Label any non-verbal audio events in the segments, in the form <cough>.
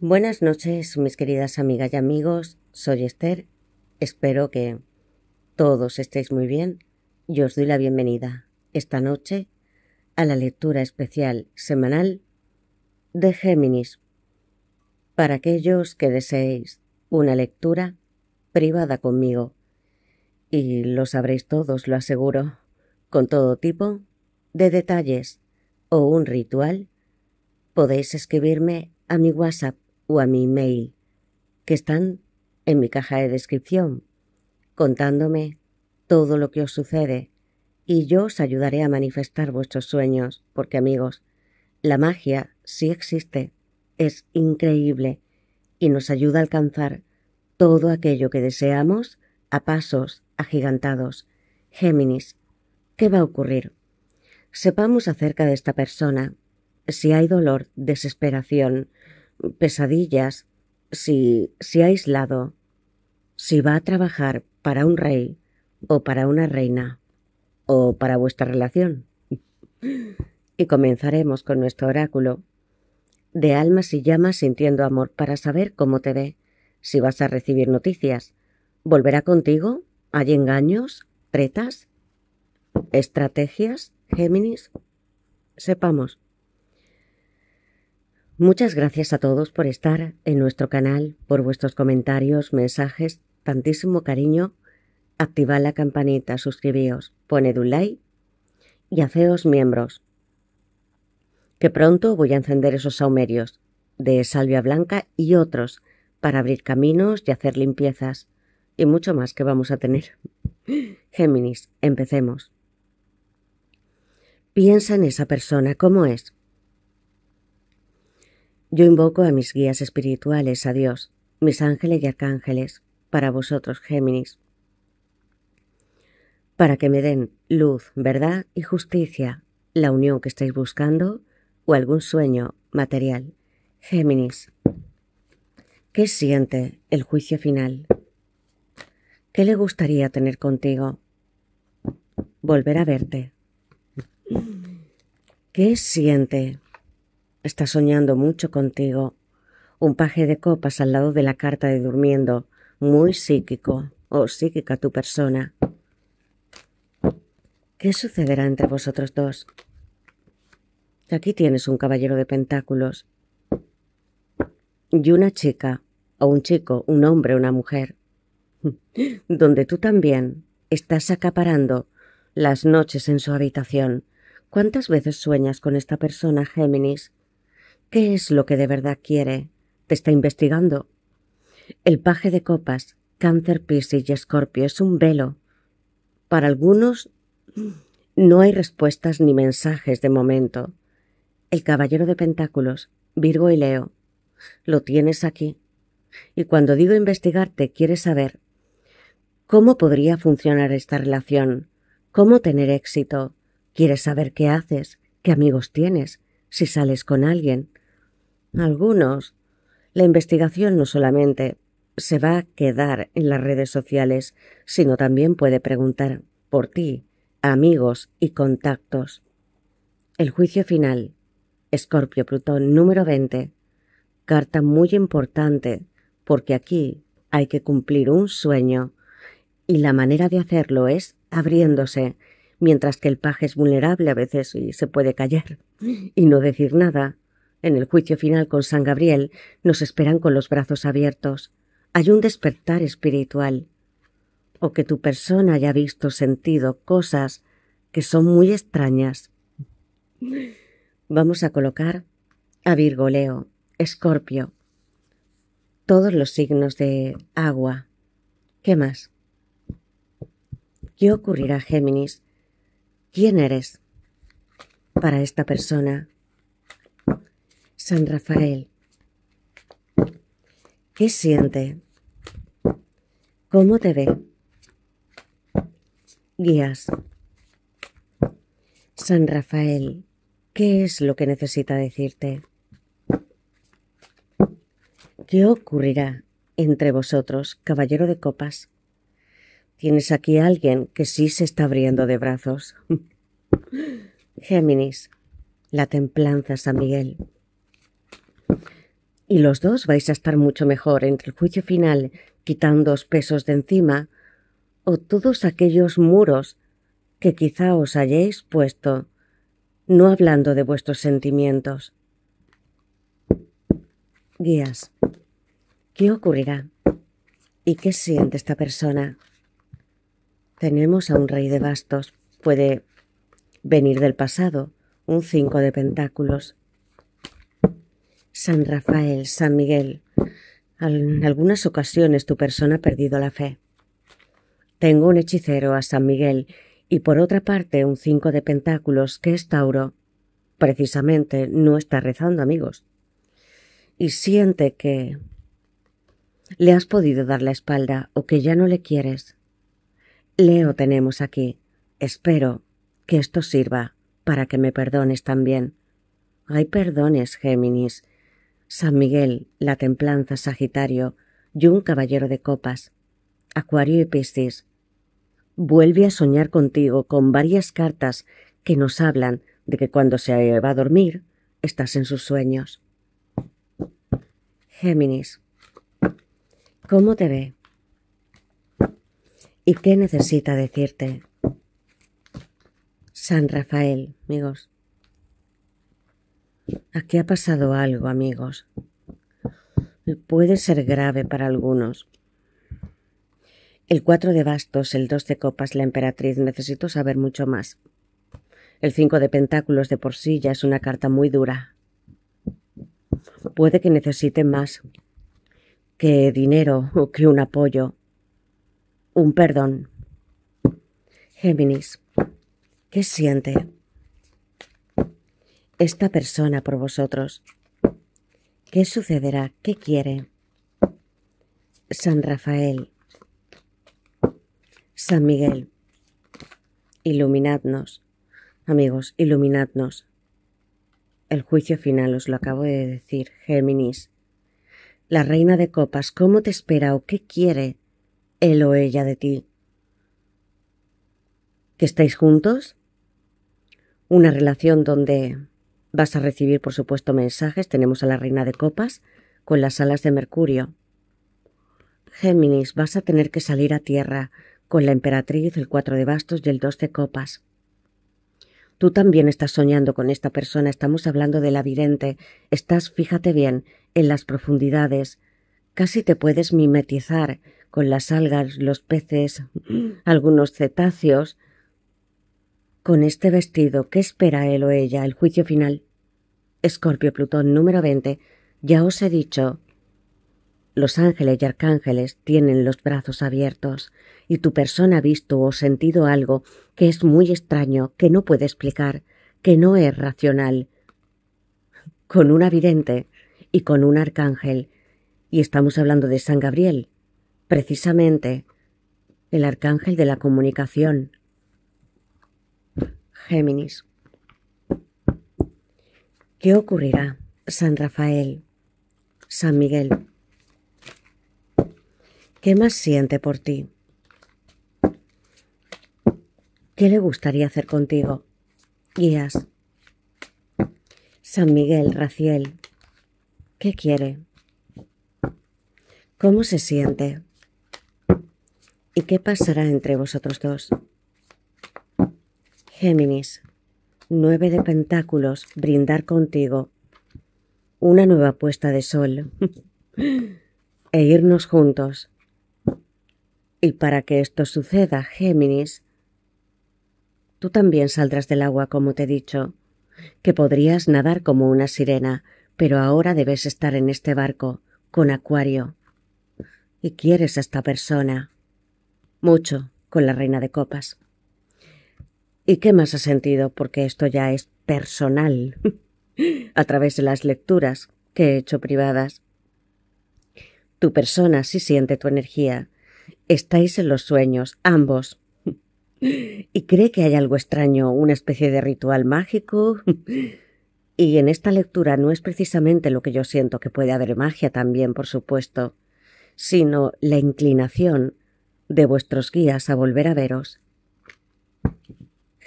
Buenas noches, mis queridas amigas y amigos. Soy Esther. Espero que todos estéis muy bien y os doy la bienvenida esta noche a la lectura especial semanal de Géminis. Para aquellos que deseéis una lectura privada conmigo, y lo sabréis todos, lo aseguro, con todo tipo de detalles o un ritual, podéis escribirme a mi WhatsApp o a mi mail, que están en mi caja de descripción, contándome todo lo que os sucede y yo os ayudaré a manifestar vuestros sueños, porque amigos, la magia sí existe, es increíble y nos ayuda a alcanzar todo aquello que deseamos a pasos agigantados. Géminis, ¿qué va a ocurrir? Sepamos acerca de esta persona, si hay dolor, desesperación, pesadillas, si se ha aislado, si va a trabajar para un rey o para una reina o para vuestra relación. y comenzaremos con nuestro oráculo de almas y llamas sintiendo amor para saber cómo te ve, si vas a recibir noticias. ¿Volverá contigo? ¿Hay engaños? ¿Tretas? ¿Estrategias? Géminis? Sepamos. Muchas gracias a todos por estar en nuestro canal, por vuestros comentarios, mensajes, tantísimo cariño. Activad la campanita, suscribíos, poned un like y hacedos miembros. Que pronto voy a encender esos saumerios de salvia blanca y otros para abrir caminos y hacer limpiezas y mucho más que vamos a tener. <laughs> Géminis, empecemos. Piensa en esa persona, ¿cómo es? Yo invoco a mis guías espirituales, a Dios, mis ángeles y arcángeles, para vosotros, Géminis, para que me den luz, verdad y justicia, la unión que estáis buscando o algún sueño material. Géminis, ¿qué siente el juicio final? ¿Qué le gustaría tener contigo? Volver a verte. ¿Qué siente? Está soñando mucho contigo. Un paje de copas al lado de la carta de durmiendo, muy psíquico o psíquica tu persona. ¿Qué sucederá entre vosotros dos? Aquí tienes un caballero de pentáculos y una chica, o un chico, un hombre, una mujer, <laughs> donde tú también estás acaparando las noches en su habitación. ¿Cuántas veces sueñas con esta persona, Géminis? ¿Qué es lo que de verdad quiere? Te está investigando. El paje de copas, cáncer, piscis y escorpio es un velo. Para algunos no hay respuestas ni mensajes de momento. El caballero de pentáculos, Virgo y Leo, lo tienes aquí. Y cuando digo investigarte, quieres saber cómo podría funcionar esta relación, cómo tener éxito. Quieres saber qué haces, qué amigos tienes, si sales con alguien, algunos. La investigación no solamente se va a quedar en las redes sociales, sino también puede preguntar por ti, amigos y contactos. El juicio final. Escorpio Plutón número 20. Carta muy importante, porque aquí hay que cumplir un sueño, y la manera de hacerlo es abriéndose, mientras que el paje es vulnerable a veces y se puede callar y no decir nada. En el juicio final con San Gabriel nos esperan con los brazos abiertos. Hay un despertar espiritual. O que tu persona haya visto, sentido cosas que son muy extrañas. Vamos a colocar a Virgo Leo, Escorpio, todos los signos de agua. ¿Qué más? ¿Qué ocurrirá, Géminis? ¿Quién eres para esta persona? San Rafael. ¿Qué siente? ¿Cómo te ve? Guías. San Rafael, ¿qué es lo que necesita decirte? ¿Qué ocurrirá entre vosotros, caballero de copas? Tienes aquí a alguien que sí se está abriendo de brazos. <laughs> Géminis, la templanza San Miguel. Y los dos vais a estar mucho mejor entre el juicio final, quitándoos pesos de encima, o todos aquellos muros que quizá os hayáis puesto, no hablando de vuestros sentimientos. Guías. ¿Qué ocurrirá? ¿Y qué siente esta persona? Tenemos a un rey de bastos. Puede venir del pasado, un cinco de pentáculos. San Rafael, San Miguel. En algunas ocasiones tu persona ha perdido la fe. Tengo un hechicero a San Miguel y por otra parte un cinco de pentáculos que es Tauro. Precisamente no está rezando, amigos. Y siente que le has podido dar la espalda o que ya no le quieres. Leo tenemos aquí. Espero que esto sirva para que me perdones también. Hay perdones, Géminis. San Miguel, la templanza, Sagitario, y un caballero de copas, Acuario y Piscis. Vuelve a soñar contigo con varias cartas que nos hablan de que cuando se va a dormir, estás en sus sueños. Géminis, ¿cómo te ve? ¿Y qué necesita decirte? San Rafael, amigos. Aquí ha pasado algo, amigos. puede ser grave para algunos. El cuatro de bastos, el 2 de copas, la emperatriz, necesito saber mucho más. El cinco de pentáculos de por sí ya es una carta muy dura. Puede que necesite más que dinero o que un apoyo. Un perdón. Géminis, ¿qué siente? esta persona por vosotros. ¿Qué sucederá? ¿Qué quiere? San Rafael, San Miguel, iluminadnos, amigos, iluminadnos. El juicio final os lo acabo de decir, Géminis. La reina de copas, ¿cómo te espera o qué quiere él o ella de ti? ¿Que estáis juntos? Una relación donde Vas a recibir, por supuesto, mensajes. Tenemos a la Reina de Copas con las alas de Mercurio. Géminis, vas a tener que salir a tierra con la Emperatriz, el cuatro de bastos y el dos de copas. Tú también estás soñando con esta persona, estamos hablando de la vidente. Estás, fíjate bien, en las profundidades. Casi te puedes mimetizar con las algas, los peces, <clears throat> algunos cetáceos. Con este vestido, ¿qué espera él o ella el juicio final? Escorpio Plutón número 20. Ya os he dicho. Los ángeles y arcángeles tienen los brazos abiertos, y tu persona ha visto o sentido algo que es muy extraño, que no puede explicar, que no es racional. Con un avidente y con un arcángel, y estamos hablando de San Gabriel, precisamente, el arcángel de la comunicación, Géminis. ¿Qué ocurrirá? San Rafael, San Miguel. ¿Qué más siente por ti? ¿Qué le gustaría hacer contigo? Guías. San Miguel, Raciel. ¿Qué quiere? ¿Cómo se siente? ¿Y qué pasará entre vosotros dos? Géminis. Nueve de Pentáculos. Brindar contigo. Una nueva puesta de sol. <laughs> e irnos juntos. Y para que esto suceda, Géminis, tú también saldrás del agua, como te he dicho, que podrías nadar como una sirena, pero ahora debes estar en este barco, con Acuario. Y quieres a esta persona. Mucho, con la reina de copas. ¿Y qué más ha sentido? Porque esto ya es personal, <laughs> a través de las lecturas que he hecho privadas. Tu persona sí siente tu energía. Estáis en los sueños, ambos. <laughs> ¿Y cree que hay algo extraño, una especie de ritual mágico? <laughs> Y en esta lectura no es precisamente lo que yo siento que puede haber magia también, por supuesto, sino la inclinación de vuestros guías a volver a veros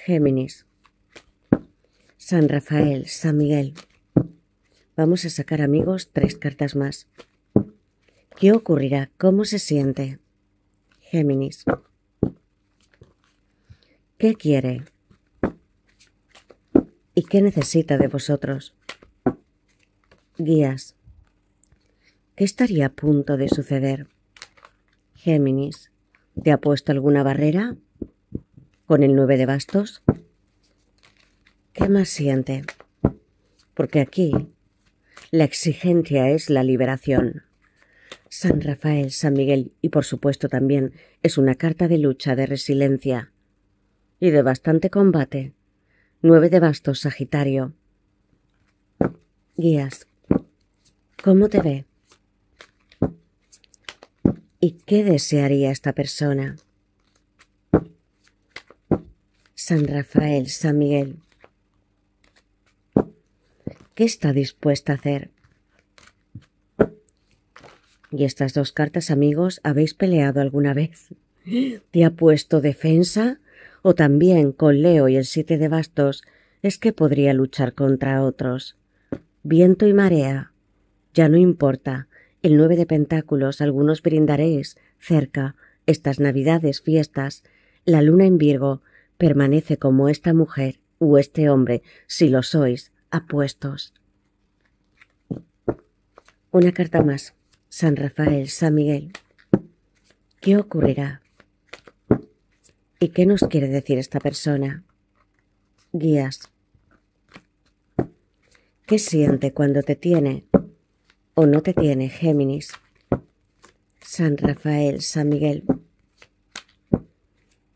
Géminis. San Rafael, San Miguel. Vamos a sacar amigos tres cartas más. ¿Qué ocurrirá? ¿Cómo se siente? Géminis. ¿Qué quiere? ¿Y qué necesita de vosotros? Guías. ¿Qué estaría a punto de suceder? Géminis. ¿Te ha puesto alguna barrera? con el nueve de bastos. ¿Qué más siente? Porque aquí la exigencia es la liberación. San Rafael, San Miguel y por supuesto también es una carta de lucha, de resiliencia y de bastante combate. Nueve de bastos, Sagitario. Guías. ¿Cómo te ve? ¿Y qué desearía esta persona? San Rafael, San Miguel. ¿Qué está dispuesta a hacer? Y estas dos cartas, amigos, ¿habéis peleado alguna vez? ¿Te ha puesto defensa? O también con Leo y el siete de bastos es que podría luchar contra otros. Viento y marea. Ya no importa. El nueve de pentáculos algunos brindaréis cerca estas navidades, fiestas, la luna en Virgo permanece como esta mujer o este hombre, si lo sois, apuestos. Una carta más. San Rafael, San Miguel. ¿Qué ocurrirá? ¿Y qué nos quiere decir esta persona? Guías. ¿Qué siente cuando te tiene o no te tiene Géminis? San Rafael, San Miguel.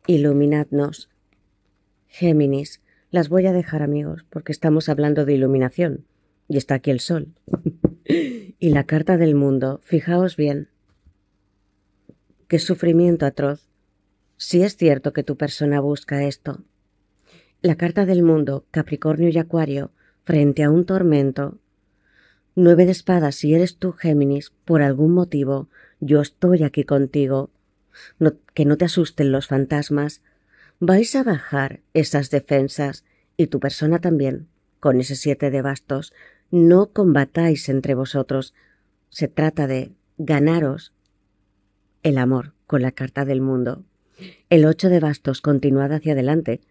Iluminadnos Géminis, las voy a dejar amigos porque estamos hablando de iluminación y está aquí el sol. <laughs> y la carta del mundo, fijaos bien. Qué sufrimiento atroz. Si sí es cierto que tu persona busca esto. La carta del mundo, Capricornio y Acuario, frente a un tormento. Nueve de espadas, si eres tú, Géminis, por algún motivo, yo estoy aquí contigo. que no te asusten los fantasmas, vais a bajar esas defensas y tu persona también, con ese siete de bastos. No combatáis entre vosotros. Se trata de ganaros el amor con la carta del mundo. El ocho de bastos, continuad hacia adelante.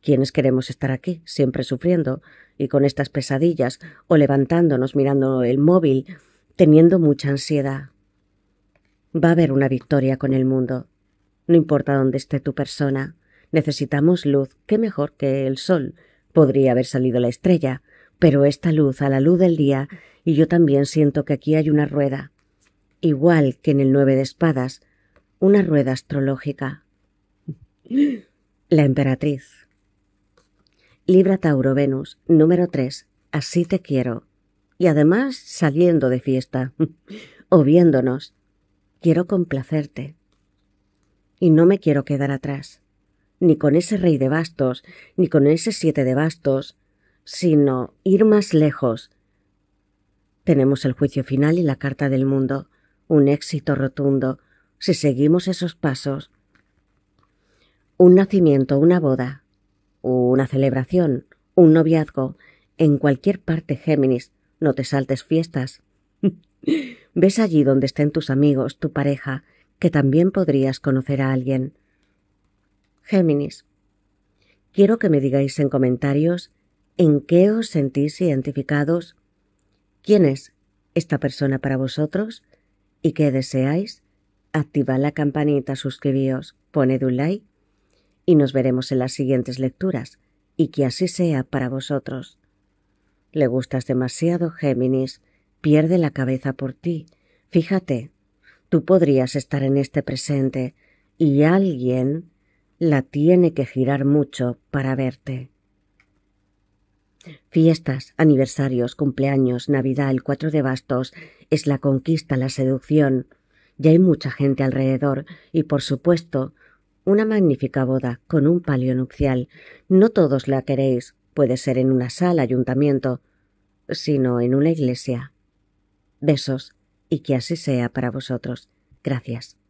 quienes queremos estar aquí, siempre sufriendo, y con estas pesadillas, o levantándonos mirando el móvil, teniendo mucha ansiedad? Va a haber una victoria con el mundo. No importa dónde esté tu persona, Necesitamos luz, qué mejor que el sol. Podría haber salido la estrella, pero esta luz a la luz del día, y yo también siento que aquí hay una rueda. Igual que en el nueve de espadas, una rueda astrológica. La emperatriz. Libra Tauro Venus, número 3. Así te quiero. Y además saliendo de fiesta, <laughs> o viéndonos. Quiero complacerte. Y no me quiero quedar atrás ni con ese rey de bastos, ni con ese siete de bastos, sino ir más lejos. Tenemos el juicio final y la carta del mundo, un éxito rotundo, si seguimos esos pasos. Un nacimiento, una boda, una celebración, un noviazgo, en cualquier parte, Géminis, no te saltes fiestas. <laughs> Ves allí donde estén tus amigos, tu pareja, que también podrías conocer a alguien. Géminis. Quiero que me digáis en comentarios en qué os sentís identificados, quién es esta persona para vosotros y qué deseáis. Activa la campanita, suscribíos, poned un like y nos veremos en las siguientes lecturas y que así sea para vosotros. Le gustas demasiado, Géminis, pierde la cabeza por ti. Fíjate, tú podrías estar en este presente y alguien la tiene que girar mucho para verte. Fiestas, aniversarios, cumpleaños, Navidad, el cuatro de bastos, es la conquista, la seducción. Ya hay mucha gente alrededor y, por supuesto, una magnífica boda con un palio nupcial. No todos la queréis, puede ser en una sala, ayuntamiento, sino en una iglesia. Besos y que así sea para vosotros. Gracias.